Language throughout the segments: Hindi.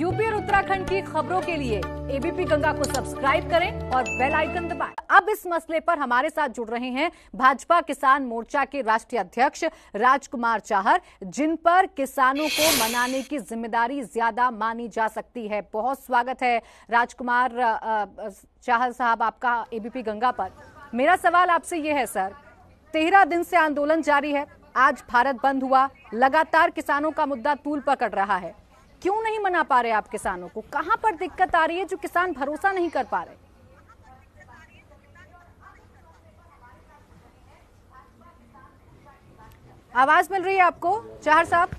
यूपी और उत्तराखंड की खबरों के लिए एबीपी गंगा को सब्सक्राइब करें और बेल आइकन दबाएं। अब इस मसले पर हमारे साथ जुड़ रहे हैं भाजपा किसान मोर्चा के राष्ट्रीय अध्यक्ष राजकुमार चाहर जिन पर किसानों को मनाने की जिम्मेदारी ज्यादा मानी जा सकती है बहुत स्वागत है राजकुमार चाहर साहब आपका एबीपी गंगा पर मेरा सवाल आपसे ये है सर तेरह दिन से आंदोलन जारी है आज भारत बंद हुआ लगातार किसानों का मुद्दा तूल पकड़ रहा है क्यों नहीं मना पा रहे आप किसानों को कहां पर दिक्कत आ रही है जो किसान भरोसा नहीं कर पा रहे आवाज मिल रही है आपको चाहर साहब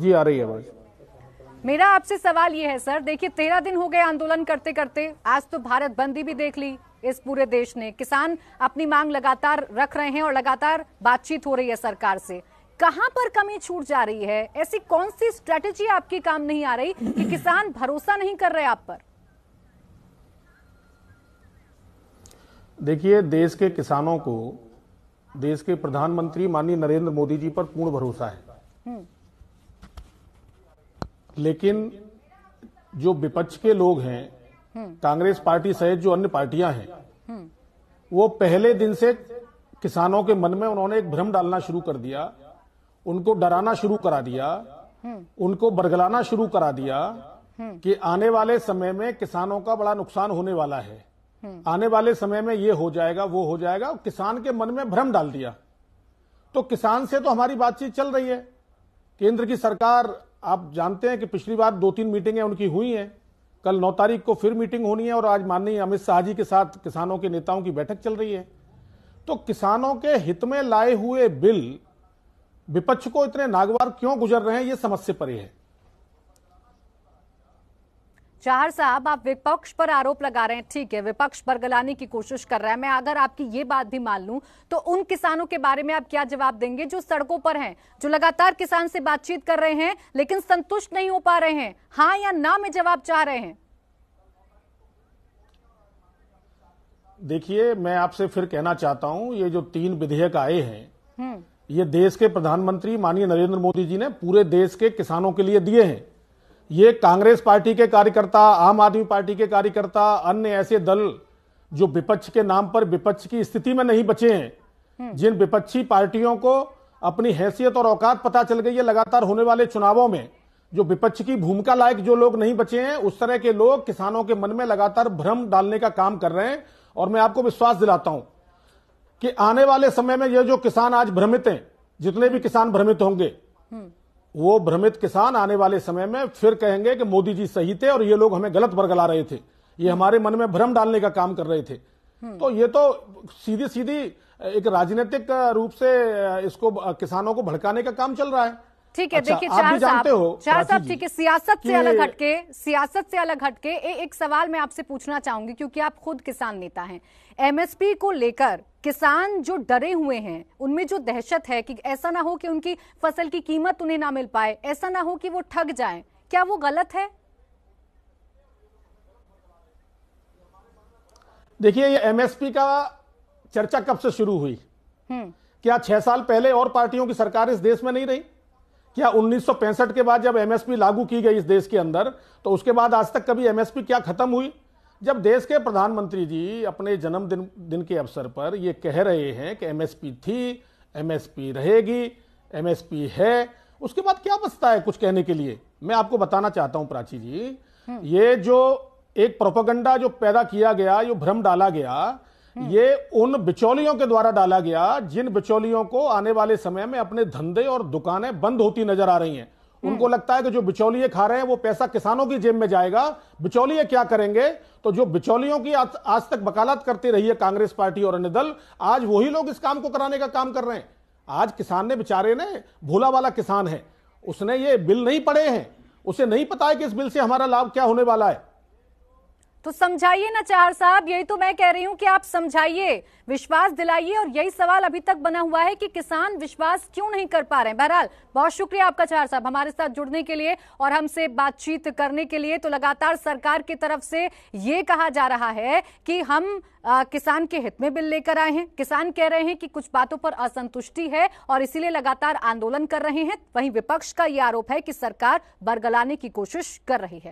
जी आ रही है आवाज मेरा आपसे सवाल यह है सर देखिए तेरह दिन हो गए आंदोलन करते करते आज तो भारत बंदी भी देख ली इस पूरे देश ने किसान अपनी मांग लगातार रख रहे हैं और लगातार बातचीत हो रही है सरकार से कहां पर कमी छूट जा रही है ऐसी कौन सी स्ट्रेटेजी आपके काम नहीं आ रही कि किसान भरोसा नहीं कर रहे आप पर देखिए देश के किसानों को देश के प्रधानमंत्री माननीय नरेंद्र मोदी जी पर पूर्ण भरोसा है हम्म। लेकिन जो विपक्ष के लोग हैं हम्म। कांग्रेस पार्टी सहित जो अन्य पार्टियां हैं हम्म। वो पहले दिन से किसानों के मन में उन्होंने एक भ्रम डालना शुरू कर दिया उनको डराना शुरू करा दिया उनको बरगलाना शुरू करा दिया कि आने वाले समय में किसानों का बड़ा नुकसान होने वाला है आने वाले समय में ये हो जाएगा वो हो जाएगा किसान के मन में भ्रम डाल दिया तो किसान से तो हमारी बातचीत चल रही है केंद्र की सरकार आप जानते हैं कि पिछली बार दो तीन मीटिंगें उनकी हुई हैं कल नौ तारीख को फिर मीटिंग होनी है और आज माननीय अमित शाह जी के साथ किसानों के नेताओं की बैठक चल रही है तो किसानों के हित में लाए हुए बिल विपक्ष को इतने नागवार क्यों गुजर रहे हैं ये समस्या पर परे है चाहर साहब आप विपक्ष पर आरोप लगा रहे हैं ठीक है विपक्ष बरगलाने की कोशिश कर रहा है मैं अगर आपकी ये बात भी मान लूं तो उन किसानों के बारे में आप क्या जवाब देंगे जो सड़कों पर हैं जो लगातार किसान से बातचीत कर रहे हैं लेकिन संतुष्ट नहीं हो पा रहे हैं हाँ या ना में जवाब चाह रहे हैं देखिए मैं आपसे फिर कहना चाहता हूं ये जो तीन विधेयक आए हैं हम्म। ये देश के प्रधानमंत्री माननीय नरेंद्र मोदी जी ने पूरे देश के किसानों के लिए दिए हैं ये कांग्रेस पार्टी के कार्यकर्ता आम आदमी पार्टी के कार्यकर्ता अन्य ऐसे दल जो विपक्ष के नाम पर विपक्ष की स्थिति में नहीं बचे हैं हम्म। जिन विपक्षी पार्टियों को अपनी हैसियत और औकात पता चल गई है लगातार होने वाले चुनावों में जो विपक्ष की भूमिका लायक जो लोग नहीं बचे हैं उस तरह के लोग किसानों के मन में लगातार भ्रम डालने का काम कर रहे हैं और मैं आपको विश्वास दिलाता हूं कि आने वाले समय में ये जो किसान आज भ्रमित हैं जितने भी किसान भ्रमित होंगे हम्म। वो भ्रमित किसान आने वाले समय में फिर कहेंगे कि मोदी जी सही थे और ये लोग हमें गलत बरगला रहे थे ये हम्म। हमारे मन में भ्रम डालने का काम कर रहे थे हम्म। तो ये तो सीधी सीधी एक राजनीतिक रूप से इसको किसानों को भड़काने का काम चल रहा है ठीक है अच्छा, देखिए चार साहब चार साहब ठीक है सियासत से अलग हटके सियासत से अलग हटके ए, एक सवाल मैं आपसे पूछना चाहूंगी क्योंकि आप खुद किसान नेता हैं एमएसपी को लेकर किसान जो डरे हुए हैं उनमें जो दहशत है कि ऐसा ना हो कि उनकी फसल की कीमत उन्हें ना मिल पाए ऐसा ना हो कि वो ठग जाए क्या वो गलत है देखिए ये एमएसपी का चर्चा कब से शुरू हुई हम्म। क्या छह साल पहले और पार्टियों की सरकार इस देश में नहीं रही क्या उन्नीस के बाद जब एमएसपी लागू की गई इस देश के अंदर तो उसके बाद आज तक कभी एमएसपी क्या खत्म हुई जब देश के प्रधानमंत्री जी अपने जन्मदिन दिन के अवसर पर ये कह रहे हैं कि एमएसपी थी एमएसपी रहेगी एमएसपी है उसके बाद क्या बचता है कुछ कहने के लिए मैं आपको बताना चाहता हूं प्राची जी हम्म। ये जो एक प्रोपोगंडा जो पैदा किया गया जो भ्रम डाला गया हम्म। ये उन बिचौलियों के द्वारा डाला गया जिन बिचौलियों को आने वाले समय में अपने धंधे और दुकानें बंद होती नजर आ रही हैं हम्म। उनको लगता है कि जो बिचौलिए खा रहे हैं वो पैसा किसानों की जेब में जाएगा बिचौलिए क्या करेंगे तो जो बिचौलियों की आज, आज तक वकालत करती रही है कांग्रेस पार्टी और अन्य दल आज वही लोग इस काम को कराने का काम कर रहे हैं आज किसान ने बेचारे ने भोला वाला किसान है उसने ये बिल नहीं पड़े हैं उसे नहीं पता है कि इस बिल से हमारा लाभ क्या होने वाला है तो समझाइए ना चार साहब यही तो मैं कह रही हूं कि आप समझाइए विश्वास दिलाइए और यही सवाल अभी तक बना हुआ है कि किसान विश्वास क्यों नहीं कर पा रहे हैं बहरहाल बहुत शुक्रिया आपका चार साहब हमारे साथ जुड़ने के लिए और हमसे बातचीत करने के लिए तो लगातार सरकार की तरफ से ये कहा जा रहा है कि हम आ, किसान के हित में बिल लेकर आए हैं किसान कह रहे हैं कि कुछ बातों पर असंतुष्टि है और इसीलिए लगातार आंदोलन कर रहे हैं वहीं विपक्ष का ये आरोप है कि सरकार बरगलाने की कोशिश कर रही है